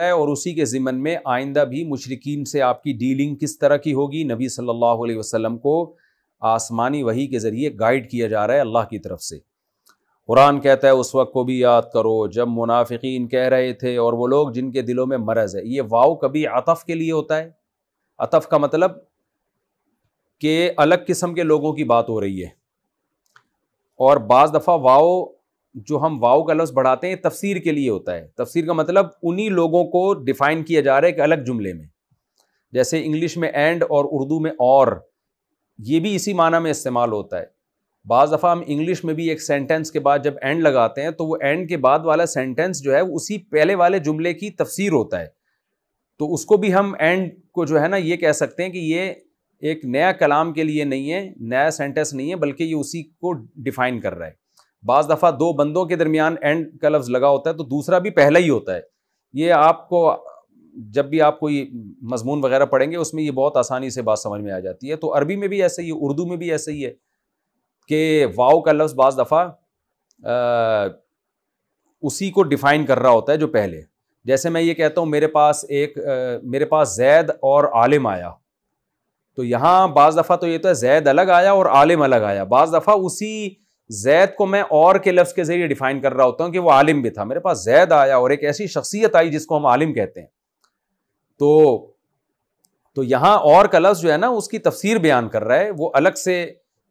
है और उसी के ज़िमन में आइंदा भी मुशरकिन से आपकी डीलिंग किस तरह की होगी नबी सल्लल्लाहु अलैहि वसल्लम को आसमानी वही के ज़रिए गाइड किया जा रहा है अल्लाह की तरफ से कुरान कहता है उस वक्त को भी याद करो जब मुनाफिकीन कह रहे थे और वो लोग जिनके दिलों में मरज़ है ये वाव कभी अतफ़ के लिए होता है अतफ़ का मतलब के अलग किस्म के लोगों की बात हो रही है और बज़ दफ़ा वाओ जो हम वाओ का लफ्ज़ बढ़ाते हैं तफसीर के लिए होता है तफसीर का मतलब उन्हीं लोगों को डिफ़ाइन किया जा रहा है एक अलग जुमले में जैसे इंग्लिश में एंड और उर्दू में और ये भी इसी माना में इस्तेमाल होता है बज़ दफ़ा हम इंग्लिश में भी एक सेंटेंस के बाद जब एंड लगाते हैं तो वो एंड के बाद वाला सेंटेंस जो है उसी पहले वाले जुमले की तफसीर होता है तो उसको भी हम एंड को जो है ना ये कह सकते हैं कि ये एक नया कलाम के लिए नहीं है नया सेंटेंस नहीं है बल्कि ये उसी को डिफ़ाइन कर रहा है बाज़ दफ़ा दो बंदों के दरमियान एंड का लफ्ज़ लगा होता है तो दूसरा भी पहला ही होता है ये आपको जब भी आप कोई मजमून वगैरह पढ़ेंगे उसमें ये बहुत आसानी से बात समझ में आ जाती है तो अरबी में भी ऐसे ही है उर्दू में भी ऐसे ही है कि वाव का लफ्ज़ बाज़ दफ़ा उसी को डिफ़ाइन कर रहा होता है जो पहले जैसे मैं ये कहता हूँ मेरे पास एक आ, मेरे पास जैद और आलिम आया तो यहाँ बाज़ दफ़ा तो ये तो है जैद अलग आया और आलिम अलग आया बाज़ दफ़ा उसी जैद को मैं और के लफ्ज़ के ज़रिए डिफाइन कर रहा होता हूँ कि वो आलिम भी था मेरे पास जैद आया और एक ऐसी शख्सियत आई जिसको हम आलिम कहते हैं तो तो यहाँ और का लफ्ज़ जो है ना उसकी तफसीर बयान कर रहा है वो अलग से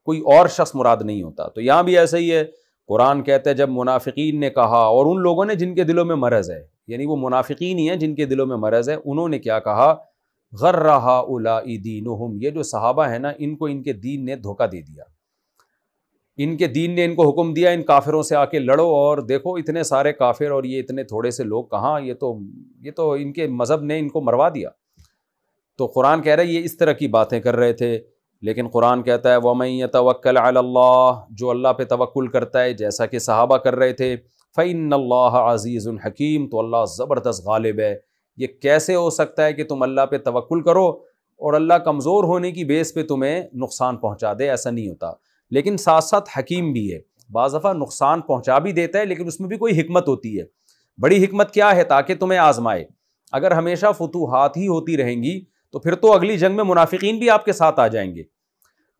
कोई और शख्स मुराद नहीं होता तो यहाँ भी ऐसा ही है कुरान कहते हैं जब मुनाफिकीन ने कहा और उन लोगों ने जिनके दिलों में मरज़ है यानी वो मुनाफिकीन ही है जिनके दिलों में मरज़ है उन्होंने क्या कहा गर रहा उला दीन ये जो सहाबा है ना इनको इनके दीन ने धोखा दे दिया इनके दीन ने इनको हुक्म दिया इन काफिरों से आके लड़ो और देखो इतने सारे काफिर और ये इतने थोड़े से लोग कहाँ ये तो ये तो इनके मज़हब ने इनको मरवा दिया तो कुरान कह रहा है ये इस तरह की बातें कर रहे थे लेकिन कुरान कहता है वमई तवक्ल अल्लाह जो अल्लाह पे तवक्ल करता है जैसा कि सहाबा कर रहे थे फ़ैन अल्लाह अज़ीज़ हकीम तो अल्लाह ज़बरदस्त गालिब है ये कैसे हो सकता है कि तुम अल्लाह पे तवक्ल करो और अल्लाह कमज़ोर होने की बेस पे तुम्हें नुकसान पहुंचा दे ऐसा नहीं होता लेकिन साथ साथ हकीम भी है बज़ दफ़ा नुकसान पहुँचा भी देता है लेकिन उसमें भी कोई हमत होती है बड़ी हमत क्या है ताकि तुम्हें आजमाए अगर हमेशा फतूहत ही होती रहेंगी तो फिर तो अगली जंग में मुनाफिकीन भी आपके साथ आ जाएंगे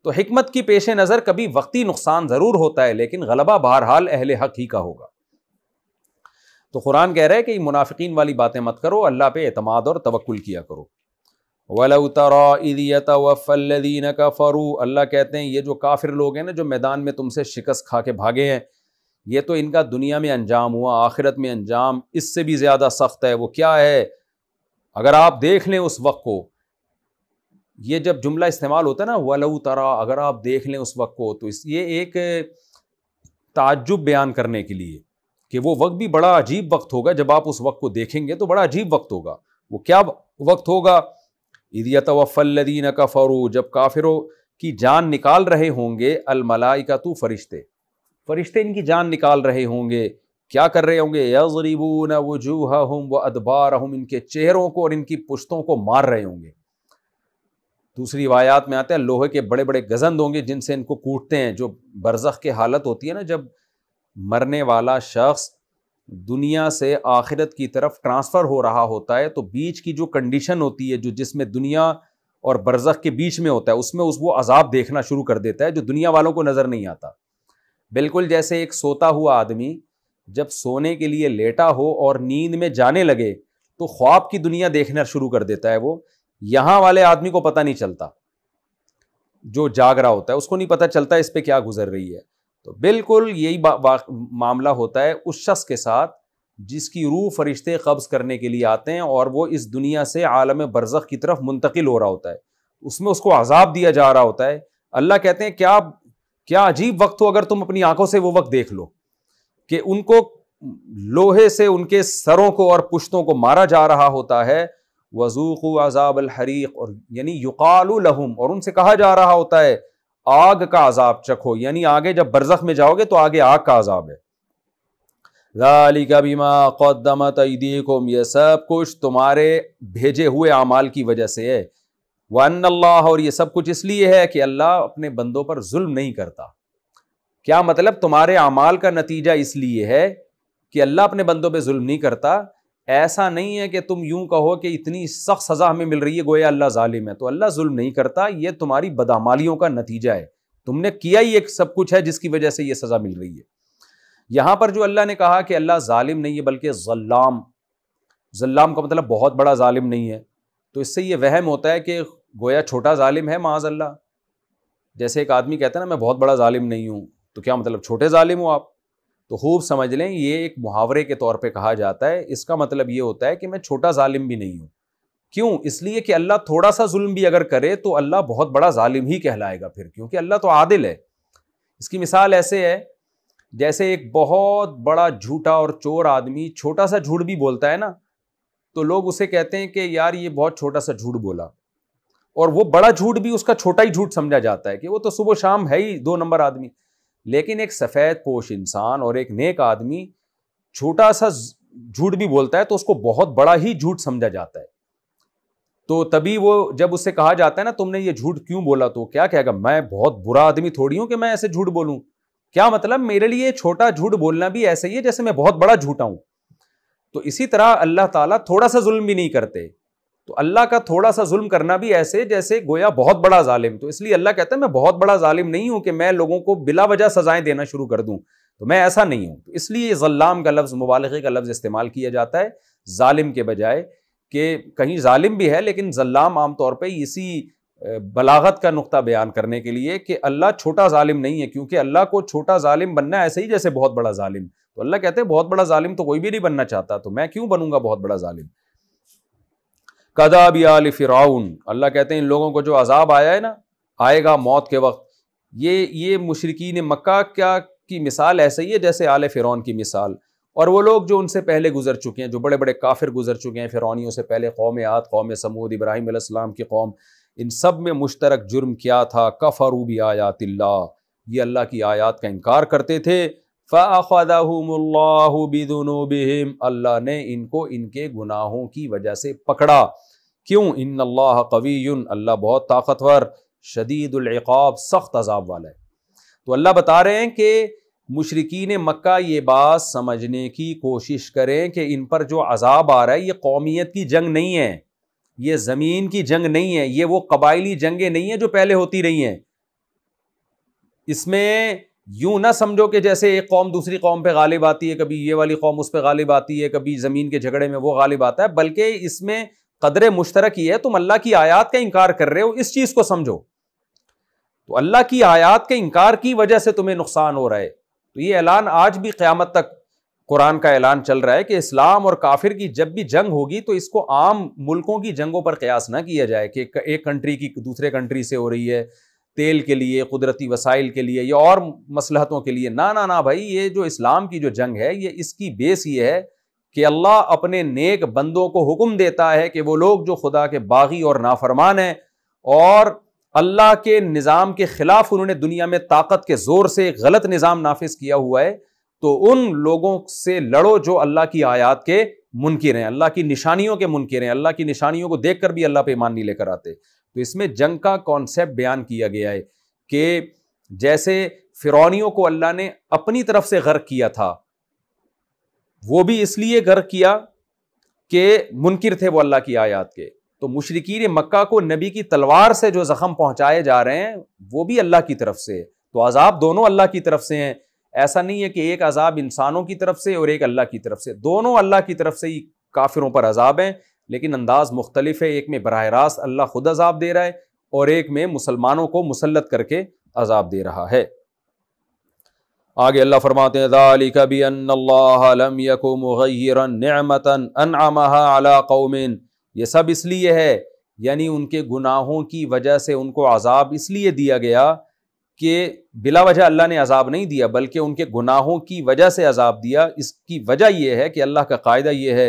तो हमत की पेश नज़र कभी वक्ती नुकसान ज़रूर होता है लेकिन गलबा बहरहाल अहल हक ही का होगा तो कुरान कह रहा है कि मुनाफिकीन वाली बातें मत करो अल्लाह पे अतमाद और तवक्ल किया करो वलउ उतरा इदियत वफ़ल्लिन का फ़रू अल्लाह कहते हैं ये जो काफिर लोग हैं ना जो मैदान में तुमसे शिकस्त खा के भागे हैं ये तो इनका दुनिया में अंजाम हुआ आखिरत में अंजाम इससे भी ज़्यादा सख्त है वो क्या है अगर आप देख लें उस वक्त को ये जब जुमला इस्तेमाल होता है ना वलऊ तरा अगर आप देख लें उस वक्त को तो इस ये एक ताजुब बयान करने के लिए कि वो वक्त भी बड़ा अजीब वक्त होगा जब आप उस वक्त को देखेंगे तो बड़ा अजीब वक्त होगा वो क्या वक्त होगा का कफ़रू जब काफिरों की जान निकाल रहे होंगे अलमलाई का अलमलाइकातु फरिश्ते फरिश्ते इनकी जान निकाल रहे होंगे क्या कर रहे होंगे न वजूह हम व अदबार हम इनके चेहरों को और इनकी पुश्तों को मार रहे होंगे दूसरी रिवायात में आते हैं लोहे के बड़े बड़े गजंद होंगे जिनसे इनको कूटते हैं जो बरसख की हालत होती है ना जब मरने वाला शख्स दुनिया से आखिरत की तरफ ट्रांसफ़र हो रहा होता है तो बीच की जो कंडीशन होती है जो जिसमें दुनिया और बरज़ख के बीच में होता है उसमें उस वो अजाब देखना शुरू कर देता है जो दुनिया वालों को नज़र नहीं आता बिल्कुल जैसे एक सोता हुआ आदमी जब सोने के लिए लेटा हो और नींद में जाने लगे तो ख्वाब की दुनिया देखना शुरू कर देता है वो यहाँ वाले आदमी को पता नहीं चलता जो जाग रहा होता है उसको नहीं पता चलता इस पर क्या गुजर रही है तो बिल्कुल यही मामला होता है उस शख्स के साथ जिसकी रूह फरिश्ते कब्ज़ करने के लिए आते हैं और वो इस दुनिया से आलम बरज़ की तरफ मुंतकिल हो रहा होता है उसमें उसको अजाब दिया जा रहा होता है अल्लाह कहते हैं क्या क्या अजीब वक्त हो अगर तुम अपनी आंखों से वो वक्त देख लो कि उनको लोहे से उनके सरों को और पुश्तों को मारा जा रहा होता है वजूक अजाब अलहरीक और यानी युकाल और उनसे कहा जा रहा होता है आग का अजाब चखो यानी आगे जब बरजख में जाओगे तो आगे आग का अजाब है लाली का बीमा कौदमत यह सब कुछ तुम्हारे भेजे हुए अमाल की वजह से है वन अल्लाह और ये सब कुछ इसलिए है कि अल्लाह अपने बंदों पर जुल्म नहीं करता क्या मतलब तुम्हारे अमाल का नतीजा इसलिए है कि अल्लाह अपने बंदों पर जुल्म नहीं करता ऐसा नहीं है कि तुम यूं कहो कि इतनी सख्त सज़ा हमें मिल रही है गोया अल्लाह ालिम है तो अल्लाह जुल्म नहीं करता ये तुम्हारी बदामालियों का नतीजा है तुमने किया ही एक सब कुछ है जिसकी वजह से ये सज़ा मिल रही है यहां पर जो अल्लाह ने कहा कि अल्लाह ालिम नहीं है बल्कि जल्लाम जल्लाम का मतलब बहुत बड़ा ालिम नहीं है तो इससे यह वहम होता है कि गोया छोटा ालिम है माज़ अल्लाह जैसे एक आदमी कहता है ना मैं बहुत बड़ा ालिम नहीं हूँ तो क्या मतलब छोटे ालिम हो आप तो खूब समझ लें ये एक मुहावरे के तौर पे कहा जाता है इसका मतलब ये होता है कि मैं छोटा ालिम भी नहीं हूँ क्यों इसलिए कि अल्लाह थोड़ा सा जुल्म भी अगर करे तो अल्लाह बहुत बड़ा ालिम ही कहलाएगा फिर क्योंकि अल्लाह तो आदिल है इसकी मिसाल ऐसे है जैसे एक बहुत बड़ा झूठा और चोर आदमी छोटा सा झूठ भी बोलता है ना तो लोग उसे कहते हैं कि यार ये बहुत छोटा सा झूठ बोला और वो बड़ा झूठ भी उसका छोटा ही झूठ समझा जाता है कि वो तो सुबह शाम है ही दो नंबर आदमी लेकिन एक सफ़ेद पोश इंसान और एक नेक आदमी छोटा सा झूठ भी बोलता है तो उसको बहुत बड़ा ही झूठ समझा जाता है तो तभी वो जब उससे कहा जाता है ना तुमने ये झूठ क्यों बोला तो क्या कहेगा मैं बहुत बुरा आदमी थोड़ी हूं कि मैं ऐसे झूठ बोलूं क्या मतलब मेरे लिए छोटा झूठ बोलना भी ऐसे ही है जैसे मैं बहुत बड़ा झूठा हूं तो इसी तरह अल्लाह ताला थोड़ा सा जुल्म भी नहीं करते तो अल्लाह का थोड़ा सा जुल्म करना भी ऐसे जैसे गोया बहुत बड़ा जालिम तो इसलिए अल्लाह कहता है मैं बहुत बड़ा जालिम नहीं हूं कि मैं लोगों को बिला वजह सजाएं देना शुरू कर दूं तो मैं ऐसा नहीं हूं तो इसलिए जल्लाम का लफ्ज़ मुबालगे का लफ्ज़ इस्तेमाल किया जाता है जालिम के बजाय कि कहीं जालिम भी है लेकिन जल्लाम आमतौर पर इसी बलागत का नुक्ता बयान करने के लिए कि अल्लाह छोटा जालिम नहीं है क्योंकि अल्लाह को छोटा जालिम बनना ऐसे ही जैसे बहुत बड़ा जालिम तो अल्लाह कहते हैं बहुत बड़ा जालिम तो कोई भी नहीं बनना चाहता तो मैं क्यों बनूंगा बहुत बड़ा जालिम कदाबी आल फ़िराउन अल्लाह कहते हैं इन लोगों को जो अजाब आया है ना आएगा मौत के वक्त ये ये मुशरकिन मक्का क्या की मिसाल ऐसे ही है जैसे आल फ़िरौन की मिसाल और वो लोग जो उनसे पहले गुजर चुके हैं जो बड़े बड़े काफिर गुजर चुके हैं फ़िरौनियों से पहले कौम आत कौम समूद इब्राहिम आसमाम की कौम इन सब में मुश्तरक जुर्म क्या था कफरूबी आयातिल्ला ये अल्लाह की आयात का इनकार करते थे फ़ाखदाहम्लाबिजुनूबिम अल्लाह ने इनको इनके गुनाहों की वजह से पकड़ा क्यों इन अल्लाह कवी अल्लाह बहुत ताकतवर शदीदुल्क़ाब सख्त अजाब वाला है तो अल्लाह बता रहे हैं कि मशरकिन मक्का ये बात समझने की कोशिश करें कि इन पर जो अजाब आ रहा है ये कौमियत की जंग नहीं है ये ज़मीन की जंग नहीं है ये वो कबायली जंगें नहीं हैं जो पहले होती रही हैं इसमें यूं ना समझो कि जैसे एक कौम दूसरी कौम पर गालिब आती है कभी ये वाली कौम उस पर गालिब आती है कभी ज़मीन के झगड़े में वो गालिब आता है बल्कि इसमें कदर मुश्तरक ही है तुम अल्लाह की आयात का इनकार कर रहे हो इस चीज़ को समझो तो अल्लाह की आयात के इनकार की वजह से तुम्हें नुकसान हो रहा है तो ये ऐलान आज भी क़्यामत तक कुरान का ऐलान चल रहा है कि इस्लाम और काफिर की जब भी जंग होगी तो इसको आम मुल्कों की जंगों पर कयास ना किया जाए कि एक कंट्री की दूसरे कंट्री से हो रही है तेल के लिए कुदरती वसाइल के लिए या और मसलहतों के लिए ना ना ना भाई ये जो इस्लाम की जो जंग है ये इसकी बेस ये है कि अल्लाह अपने नेक बंदों को हुक्म देता है कि वो लोग जो खुदा के बागी और नाफरमान हैं और अल्लाह के निज़ाम के ख़िलाफ़ उन्होंने दुनिया में ताकत के ज़ोर से गलत निज़ाम नाफिज किया हुआ है तो उन लोगों से लड़ो जो अल्लाह की आयात के मुनकिर हैं अल्लाह की निशानियों के मुनकिर हैं अल्लाह की निशानियों को देख कर भी अल्लाह पे ईमान नहीं लेकर आते तो इसमें जंग का कॉन्सेप्ट बयान किया गया है कि जैसे फिरौनियों को अल्लाह ने अपनी तरफ से गर्क किया था वो भी इसलिए गर्क किया कि मुनकर थे वो अल्लाह की आयात के तो मुशरकिन मक्का को नबी की तलवार से जो जख्म पहुंचाए जा रहे हैं वो भी अल्लाह की तरफ से तो अजाब दोनों अल्लाह की तरफ से हैं ऐसा नहीं है कि एक अजाब इंसानों की तरफ से और एक अल्लाह की तरफ से दोनों अल्लाह की तरफ से ही काफिरों पर अजाब हैं लेकिन अंदाज़ मुख्तलिफ है एक में बरह रास्त अल्लाह खुद अजाब दे रहा है और एक में मुसलमानों को मुसलत करके अजाब दे रहा है आगे अल्लाह फरमाते हैं ये सब इसलिए है यानी उनके गुनाहों की वजह से उनको अजाब इसलिए दिया गया कि बिला वजह अल्लाह ने अजाब नहीं दिया बल्कि उनके गुनाहों की वजह से अजाब दिया इसकी वजह यह है कि अल्लाह का कायदा यह है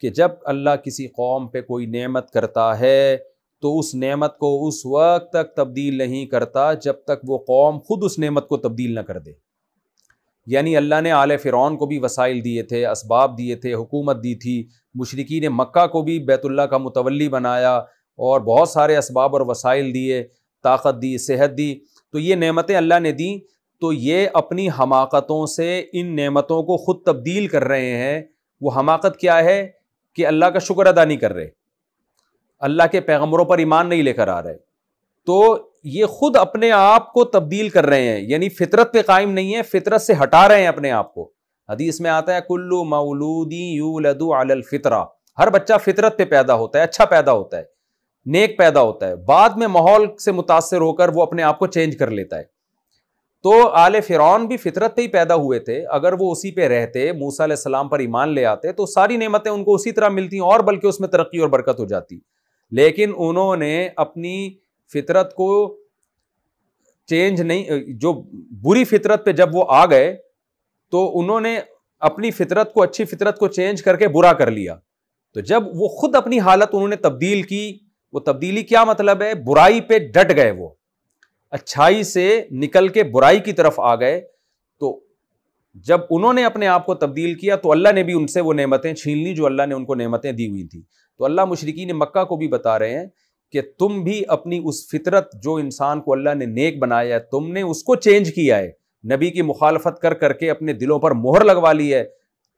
कि जब अल्लाह किसी कौम पे कोई नेमत करता है तो उस नेमत को उस वक्त तक तब्दील नहीं करता जब तक वो कौम ख़ुद उस नेमत को तब्दील ना कर दे यानी अल्लाह ने आल फ़िरौन को भी वसाइल दिए थे इसबाब दिए थे हुकूमत दी थी मशरकी ने मक्का को भी बैतुल्ला का मुतवली बनाया और बहुत सारे इसबाब और वसाइल दिए ताकत दी सेहत दी तो ये नेमतें अल्लाह ने दी तो ये अपनी हमाकतों से इन नेमतों को ख़ुद तब्दील कर रहे हैं वो हमाकत क्या है कि अल्लाह का शुक्र अदा नहीं कर रहे अल्लाह के पैगम्बरों पर ईमान नहीं लेकर आ रहे तो ये खुद अपने आप को तब्दील कर रहे हैं यानी फितरत पे कायम नहीं है फितरत से हटा रहे हैं अपने आप को हदीस में आता है कुल्लू मऊलूदी यू लदू अल फितरा हर बच्चा फितरत पे पैदा होता है अच्छा पैदा होता है नेक पैदा होता है बाद में माहौल से मुतासर होकर वो अपने आप को चेंज कर लेता है तो आल फिर भी फितरत पे ही पैदा हुए थे अगर वो उसी पे रहते मूसा सलाम पर ईमान ले आते तो सारी नेमतें उनको उसी तरह मिलती और बल्कि उसमें तरक्की और बरकत हो जाती लेकिन उन्होंने अपनी फितरत को चेंज नहीं जो बुरी फितरत पे जब वो आ गए तो उन्होंने अपनी फितरत को अच्छी फितरत को चेंज करके बुरा कर लिया तो जब वो खुद अपनी हालत उन्होंने तब्दील की वो तब्दीली क्या मतलब है बुराई पे डट गए वो अच्छाई से निकल के बुराई की तरफ आ गए तो जब उन्होंने अपने आप को तब्दील किया तो अल्लाह ने भी उनसे वो नेमतें छीन ली जो अल्लाह ने उनको नेमतें दी हुई थी तो अल्लाह मुशरकिन मक्का को भी बता रहे हैं कि तुम भी अपनी उस फितरत जो इंसान को अल्लाह ने नेक बनाया है तुमने उसको चेंज किया है नबी की मुखालफत कर करके अपने दिलों पर मोहर लगवा ली है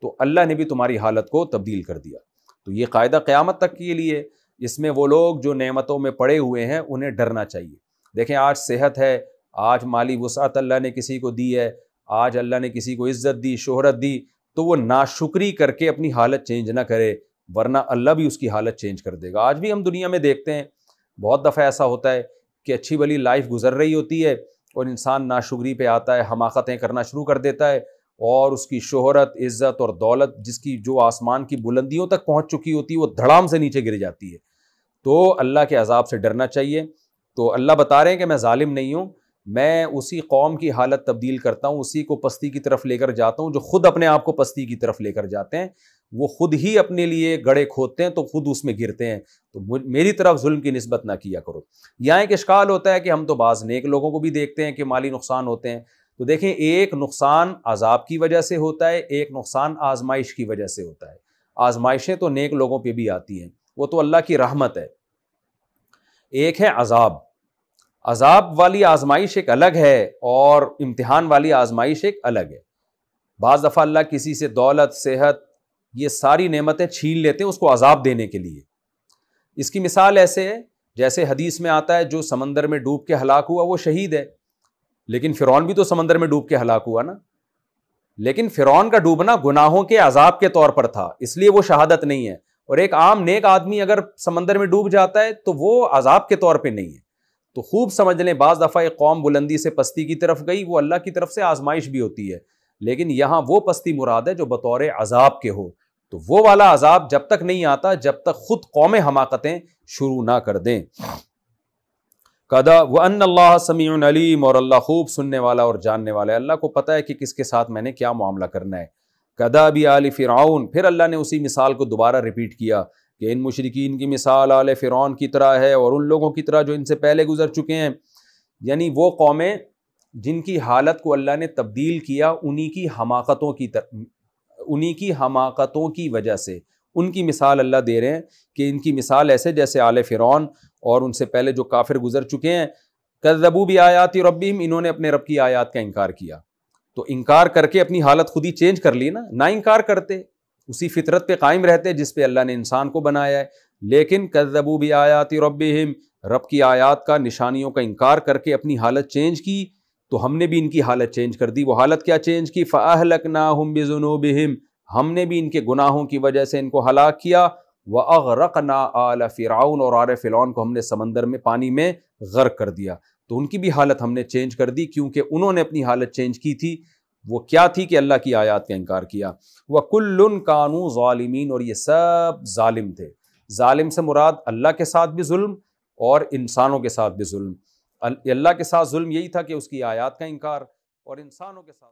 तो अल्लाह ने भी तुम्हारी हालत को तब्दील कर दिया तो ये कायदा क़्यामत तक के लिए इसमें वो लोग जो नमतों में पड़े हुए हैं उन्हें डरना चाहिए देखें आज सेहत है आज माली वसात अल्लाह ने किसी को दी है आज अल्लाह ने किसी को इज़्ज़त दी शोहरत दी तो वो नाशुक्री करके अपनी हालत चेंज ना करे वरना अल्लाह भी उसकी हालत चेंज कर देगा आज भी हम दुनिया में देखते हैं बहुत दफ़ा ऐसा होता है कि अच्छी वाली लाइफ गुजर रही होती है और इंसान नाशुगरी पे आता है हमाकतें करना शुरू कर देता है और उसकी शोहरत इज़्ज़त और दौलत जिसकी जो आसमान की बुलंदियों तक पहुँच चुकी होती है वो धड़ाम से नीचे गिर जाती है तो अल्लाह के अजाब से डरना चाहिए तो अल्लाह बता रहे हैं कि मैं ालिम नहीं हूँ मैं उसी कौम की हालत तब्दील करता हूँ उसी को पस्ती की तरफ लेकर जाता हूँ जो खुद अपने आप को पस्ती की तरफ लेकर जाते हैं वो खुद ही अपने लिए गड़े खोदते हैं तो खुद उसमें गिरते हैं तो मेरी तरफ जुल्म की नस्बत ना किया करो यहाँ एक इश्काल होता है कि हम तो बाज़ नेक लोगों को भी देखते हैं कि माली नुकसान होते हैं तो देखें एक नुकसान आज़ाब की वजह से होता है एक नुकसान आजमाइश की वजह से होता है आजमाइशें तो नेक लोगों पर भी आती हैं वो तो अल्लाह की रहमत है एक है अजाब अजाब वाली आजमाइश एक अलग है और इम्तिहान वाली आजमाइश एक अलग है बाज़ दफ़ा अल्लाह किसी से दौलत सेहत ये सारी नेमतें छीन लेते हैं उसको अजाब देने के लिए इसकी मिसाल ऐसे है जैसे हदीस में आता है जो समंदर में डूब के हलाक हुआ वो शहीद है लेकिन फ़िरौन भी तो समंदर में डूब के हलाक हुआ ना लेकिन फ़िरौन का डूबना गुनाहों के अजाब के तौर पर था इसलिए वो शहादत नहीं है और एक आम नेक आदमी अगर समंदर में डूब जाता है तो वो अजाब के तौर पर नहीं है तो खूब समझ लें बाज़ दफ़ा एक कौम बुलंदी से पस्ती की तरफ गई वो अल्लाह की तरफ से आजमाइश भी होती है लेकिन यहाँ वो पस्ती मुराद है जो बतौर अजाब के हो तो वो वाला अजाब जब तक नहीं आता जब तक खुद कौम हमाकतें शुरू ना कर दें कदा व अन अल्लाह समीम अलीम और अल्लाह खूब सुनने वाला और जानने वाला है अल्लाह को पता है कि किसके साथ मैंने क्या मामला करना है कदा भी आली फ़िरौन फिर अल्लाह ने उसी मिसाल को दोबारा रिपीट किया कि इन मुशरकिन की मिसाल आल फ़िरौन की तरह है और उन लोगों की तरह जो इनसे पहले गुजर चुके हैं यानी वो कौमें जिनकी हालत को अल्लाह ने तब्दील किया उन्हीं की हमाकतों की तर उन्हीं की हमाकतों की वजह से उनकी मिसाल अल्लाह दे रहे हैं कि इनकी मिसाल ऐसे जैसे आल फ़िरौन और उनसे पहले जो काफिर गुजर चुके हैं रबू भी आयात रबीम इन्होंने अपने रब की आयात का इनकार किया तो इनकार करके अपनी हालत खुद ही चेंज कर ली ना ना इनकार करते उसी फितरत पे कायम रहते हैं जिस पे अल्लाह ने इंसान को बनाया है लेकिन कदबू भी आयात रब हिम रब की आयात का निशानियों का इनकार करके अपनी हालत चेंज की तो हमने भी इनकी हालत चेंज कर दी वो हालत क्या चेंज की फाह ना हम बेजुनूबहम हमने भी इनके गुनाहों की वजह से इनको हलाक किया व अगरक ना आल फ़िराउन और आर फ़िलौन को हमने समंदर में पानी में गर्क कर दिया तो उनकी भी हालत हमने चेंज कर दी क्योंकि उन्होंने अपनी हालत चेंज की थी वो क्या थी कि अल्लाह की आयत का इनकार किया वह कुल्ल कानू ालिमीन और ये सब ालिम थे ालिम से मुराद अल्लाह के साथ भी जुल्म और इंसानों के साथ भी जुल्म अल्लाह के साथ जुल्म यही था कि उसकी आयात का इनकार और इंसानों के साथ